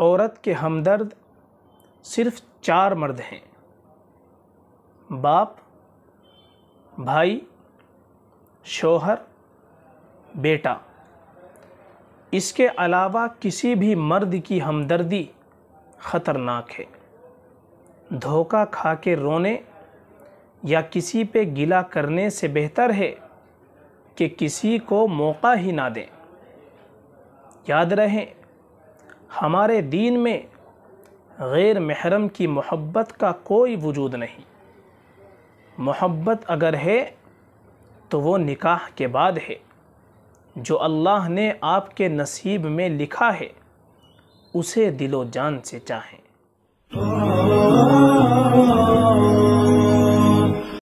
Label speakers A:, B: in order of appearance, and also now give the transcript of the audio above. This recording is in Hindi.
A: औरत के हमदर्द सिर्फ चार मर्द हैं बाप भाई शोहर बेटा इसके अलावा किसी भी मर्द की हमदर्दी ख़तरनाक है धोखा खा के रोने या किसी पे गिला करने से बेहतर है कि किसी को मौका ही ना दें याद रहें हमारे दीन में गैर महरम की मोहब्बत का कोई वजूद नहीं मोहब्बत अगर है तो वो निकाह के बाद है जो अल्लाह ने आपके नसीब में लिखा है उसे दिलो जान से चाहें